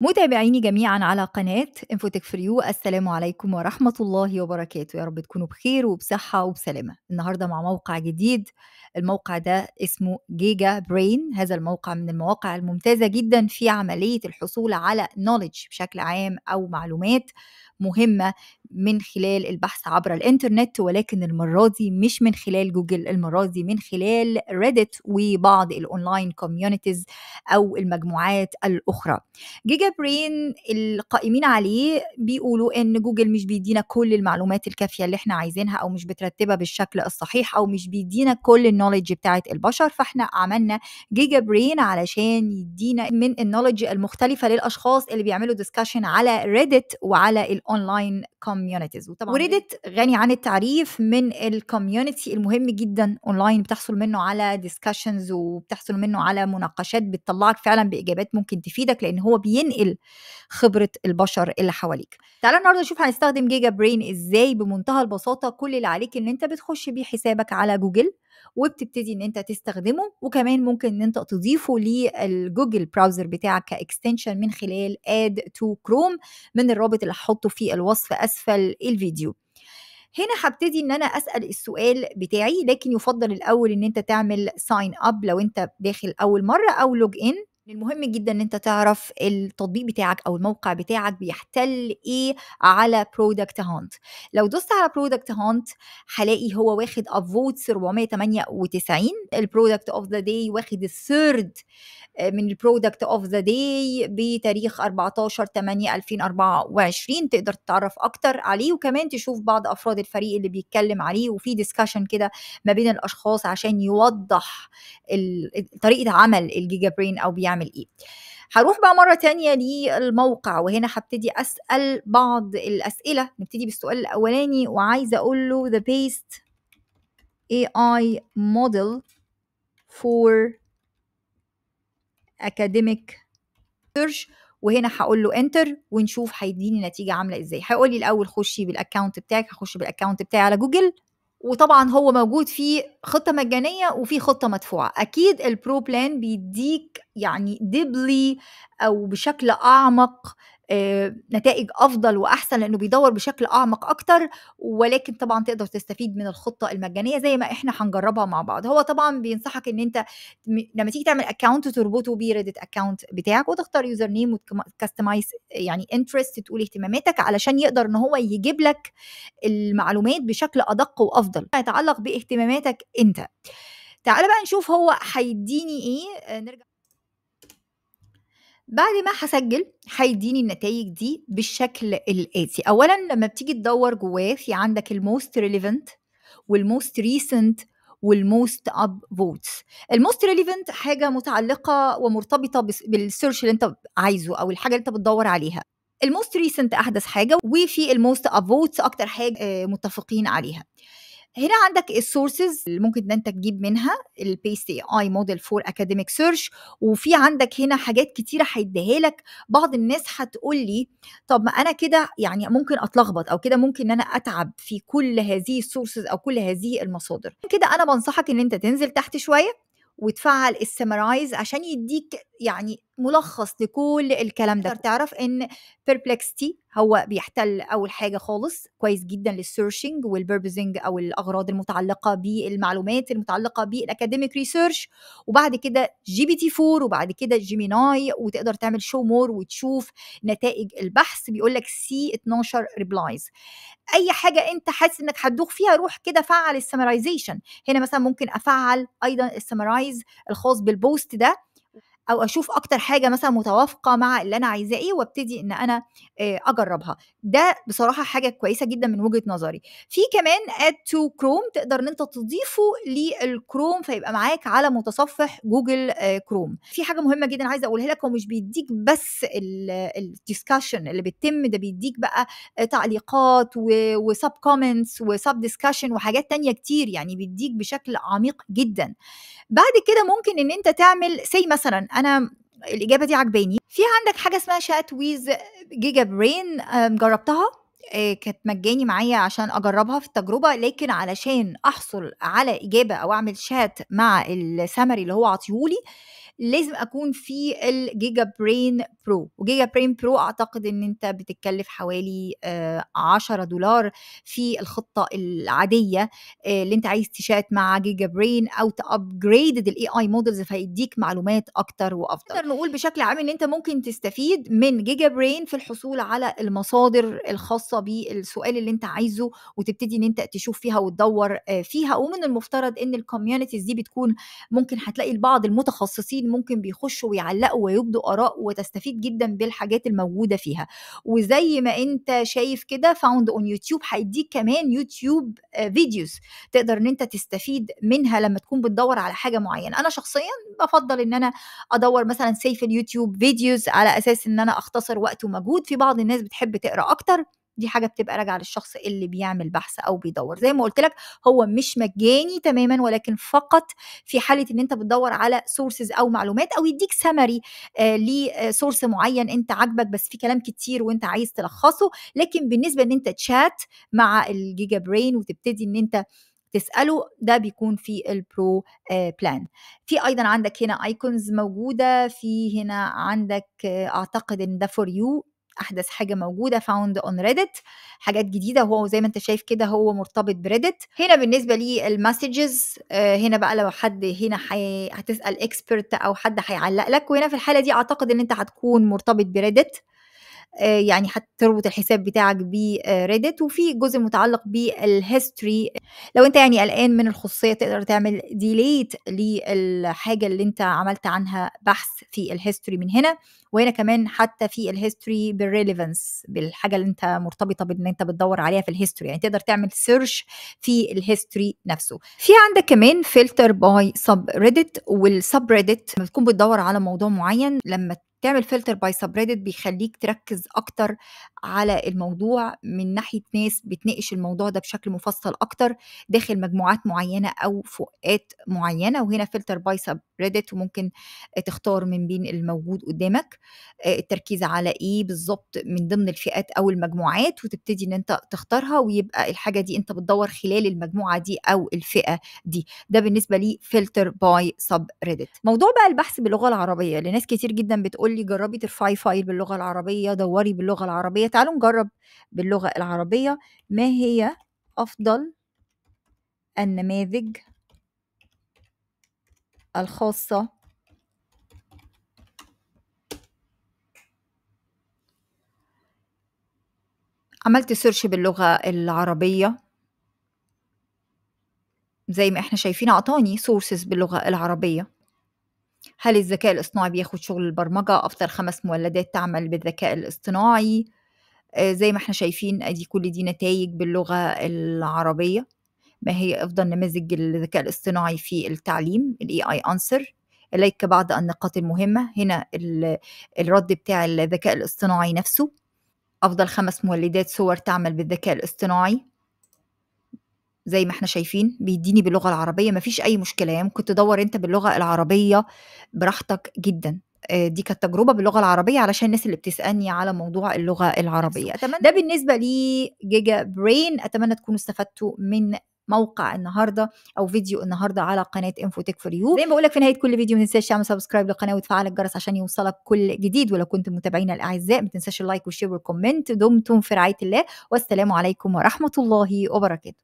متابعيني جميعا على قناة انفوتك فريو السلام عليكم ورحمة الله وبركاته يا رب تكونوا بخير وبصحة وبسلامة النهاردة مع موقع جديد الموقع ده اسمه جيجا برين هذا الموقع من المواقع الممتازة جدا في عملية الحصول على نوليدج بشكل عام أو معلومات مهمة من خلال البحث عبر الانترنت ولكن المرة دي مش من خلال جوجل المرة دي من خلال ريدت وبعض الاونلاين كوميونيتيز أو المجموعات الأخرى جيجا الميديا برين القائمين عليه بيقولوا ان جوجل مش بيدينا كل المعلومات الكافيه اللي احنا عايزينها او مش بترتبها بالشكل الصحيح او مش بيدينا كل النولج بتاعه البشر فاحنا عملنا جيجا برين علشان يدينا من النولج المختلفه للاشخاص اللي بيعملوا ديسكشن على ريدت وعلى الاونلاين كوميونيتيز وطبعا وريدت غني عن التعريف من الكوميونتي المهم جدا اونلاين بتحصل منه على ديسكشنز وبتحصل منه على مناقشات بتطلعك فعلا باجابات ممكن تفيدك لان هو بينقل تنقل خبره البشر اللي حواليك تعالى النهارده نشوف هنستخدم جيجا برين ازاي بمنتهى البساطه كل اللي عليك ان انت بتخش بيه حسابك على جوجل وبتبتدي ان انت تستخدمه وكمان ممكن ان انت تضيفه للجوجل براوزر بتاعك كاكستنشن من خلال اد تو كروم من الرابط اللي هحطه في الوصف اسفل الفيديو هنا هبتدي ان انا اسال السؤال بتاعي لكن يفضل الاول ان انت تعمل ساين اب لو انت داخل اول مره او لوج ان من المهم جدا ان انت تعرف التطبيق بتاعك او الموقع بتاعك بيحتل ايه على برودكت هانت لو دوست على برودكت هانت هلاقي هو واخد افوتس 498 البرودكت اوف ذا داي واخد الثيرد من البرودكت اوف ذا داي بتاريخ 14 8 2024 تقدر تتعرف اكتر عليه وكمان تشوف بعض افراد الفريق اللي بيتكلم عليه وفي ديسكشن كده ما بين الاشخاص عشان يوضح طريقه عمل الجيجا برين او بيعمل هعمل ايه هروح بقى مرة تانية للموقع وهنا هبتدي أسأل بعض الأسئلة نبتدي بالسؤال الأولاني وعايزة أقول له the best AI model for academic search وهنا هقول له انتر ونشوف هيديني نتيجه عامله ازاي هيقول لي الاول خشي بالاكونت بتاعك هخش بالاكونت بتاعي على جوجل وطبعا هو موجود في خطه مجانيه وفي خطه مدفوعه اكيد البرو بلان بيديك يعني دبلي او بشكل اعمق آه، نتائج افضل واحسن لانه بيدور بشكل اعمق اكتر ولكن طبعا تقدر تستفيد من الخطه المجانيه زي ما احنا هنجربها مع بعض هو طبعا بينصحك ان انت لما تيجي تعمل اكونت تربطه بريدت اكونت بتاعك وتختار يوزر نيم وكاستمايز يعني انترست تقول اهتماماتك علشان يقدر ان هو يجيب لك المعلومات بشكل ادق وافضل يتعلق باهتماماتك انت تعال بقى نشوف هو هيديني ايه آه، نرجع بعد ما هسجل هيديني النتائج دي بالشكل الاتي اولا لما بتيجي تدور جواه في عندك الموست ريليفنت والموست ريسنت والموست اب فوتس الموست ريليفنت حاجه متعلقه ومرتبطه بالسيرش اللي انت عايزه او الحاجه اللي انت بتدور عليها الموست ريسنت احدث حاجه وفي الموست اب فوتس اكتر حاجه آه، متفقين عليها هنا عندك السورسز اللي ممكن ان انت تجيب منها البيست اي اي موديل فور اكاديميك سيرش وفي عندك هنا حاجات كتيره هيديها لك بعض الناس هتقول لي طب ما انا كده يعني ممكن اتلخبط او كده ممكن ان انا اتعب في كل هذه السورسز او كل هذه المصادر كده انا بنصحك ان انت تنزل تحت شويه وتفعل السمرايز عشان يديك يعني ملخص لكل الكلام ده تعرف ان بيربلكستي هو بيحتل اول حاجه خالص كويس جدا للسيرشنج والبربزنج او الاغراض المتعلقه بالمعلومات المتعلقه بالاكاديميك ريسيرش وبعد كده جي بي تي 4 وبعد كده جيميناي وتقدر تعمل شو مور وتشوف نتائج البحث بيقول لك سي 12 ريبلايز اي حاجه انت حاسس انك هتدوخ فيها روح كده فعل السمرايزيشن هنا مثلا ممكن افعل ايضا السمرايز الخاص بالبوست ده او اشوف اكتر حاجه مثلا متوافقه مع اللي انا عايزاه ايه وابتدي ان انا اجربها ده بصراحه حاجه كويسه جدا من وجهه نظري في كمان اد تو كروم تقدر ان انت تضيفه للكروم فيبقى معاك على متصفح جوجل كروم في حاجه مهمه جدا عايزه اقولها لك هو مش بيديك بس الديسكشن اللي بتتم ده بيديك بقى تعليقات وسب كومنتس وسب ديسكشن وحاجات تانية كتير يعني بيديك بشكل عميق جدا بعد كده ممكن ان انت تعمل سي مثلا انا الاجابه دي عجباني في عندك حاجه اسمها شات ويز جيجا برين جربتها آه، كانت مجاني معايا عشان اجربها في التجربه لكن علشان احصل على اجابه او اعمل شات مع السمري اللي هو عطيهولي لازم اكون في الجيجا برين برو وجيجا بريم برو اعتقد ان انت بتتكلف حوالي 10 آه، دولار في الخطه العاديه آه، اللي انت عايز تشات مع جيجا برين او تابجريد الاي اي مودلز فيديك معلومات اكتر وافضل نقدر نقول بشكل عام ان انت ممكن تستفيد من جيجا برين في الحصول على المصادر الخاصه بالسؤال اللي انت عايزه وتبتدي ان انت تشوف فيها وتدور آه، فيها ومن المفترض ان الكوميونيتيز دي بتكون ممكن هتلاقي البعض المتخصصين ممكن بيخشوا ويعلقوا ويبدوا اراء وتستفيد جدا بالحاجات الموجوده فيها وزي ما انت شايف كده فاوند اون يوتيوب هيديك كمان يوتيوب فيديوز آه، تقدر ان انت تستفيد منها لما تكون بتدور على حاجه معينه انا شخصيا بفضل ان انا ادور مثلا سيف اليوتيوب فيديوز على اساس ان انا اختصر وقت ومجهود في بعض الناس بتحب تقرا اكتر دي حاجه بتبقى راجعه للشخص اللي بيعمل بحث او بيدور زي ما قلت لك هو مش مجاني تماما ولكن فقط في حاله ان انت بتدور على سورسز او معلومات او يديك سمري آه، لسورس آه، معين انت عاجبك بس في كلام كتير وانت عايز تلخصه لكن بالنسبه ان انت تشات مع الجيجا برين وتبتدي ان انت تساله ده بيكون في البرو بلان آه، في ايضا عندك هنا ايكونز موجوده في هنا عندك اعتقد ان ده فور يو احدث حاجه موجوده فاوند اون ريدت حاجات جديده هو زي ما انت شايف كده هو مرتبط بريدت هنا بالنسبه المسجز آه، هنا بقى لو حد هنا هتسال اكسبرت او حد هيعلق لك وهنا في الحاله دي اعتقد ان انت هتكون مرتبط بريدت آه، يعني هتربط الحساب بتاعك بريدت آه، وفي جزء متعلق بالهيستوري لو انت يعني قلقان من الخصوصيه تقدر تعمل ديليت للحاجه اللي انت عملت عنها بحث في الهيستوري من هنا وهنا كمان حتى في الهيستوري بالريليفنس بالحاجه اللي انت مرتبطه بان انت بتدور عليها في الهيستوري يعني تقدر تعمل سيرش في الهيستوري نفسه في عندك كمان فلتر باي سب ريدت والسب ريدت لما تكون بتدور على موضوع معين لما تعمل فلتر باي سبريدت بيخليك تركز اكتر على الموضوع من ناحيه ناس بتناقش الموضوع ده بشكل مفصل اكتر داخل مجموعات معينه او فئات معينه وهنا فلتر باي سبريدت وممكن تختار من بين الموجود قدامك آه، التركيز على ايه بالظبط من ضمن الفئات او المجموعات وتبتدي ان انت تختارها ويبقى الحاجه دي انت بتدور خلال المجموعه دي او الفئه دي ده بالنسبه لي فلتر باي سبريدت موضوع بقى البحث باللغه العربيه لناس كتير جدا بتقول تقول لي جربي ترفعي فايل باللغه العربيه دوري باللغه العربيه تعالوا نجرب باللغه العربيه ما هي افضل النماذج الخاصه عملت سيرش باللغه العربيه زي ما احنا شايفين اعطاني سورسز باللغه العربيه هل الذكاء الاصطناعي بياخد شغل البرمجة؟ أفضل خمس مولدات تعمل بالذكاء الاصطناعي آه، زي ما إحنا شايفين أدي كل دي نتايج باللغة العربية، ما هي أفضل نماذج الذكاء الاصطناعي في التعليم الAI answer إليك بعض النقاط المهمة، هنا الرد بتاع الذكاء الاصطناعي نفسه، أفضل خمس مولدات صور تعمل بالذكاء الاصطناعي. زي ما احنا شايفين بيديني باللغة العربية مفيش أي مشكلة يعني ممكن تدور أنت باللغة العربية براحتك جدًا. آه، دي كانت تجربة باللغة العربية علشان الناس اللي بتسألني على موضوع اللغة العربية. أتمنى ده بالنسبة لي جيجا برين أتمنى تكونوا استفدتوا من موقع النهارده أو فيديو النهارده على قناة تك فور يو زي ما بقولك لك في نهاية كل فيديو ما تنساش تعمل سبسكرايب للقناة وتفعل الجرس عشان يوصلك كل جديد ولو كنت متابعينا الأعزاء ما تنساش اللايك والشير والكومنت دمتم في رعاية الله والسلام عليكم ورحمة الله وبركاته.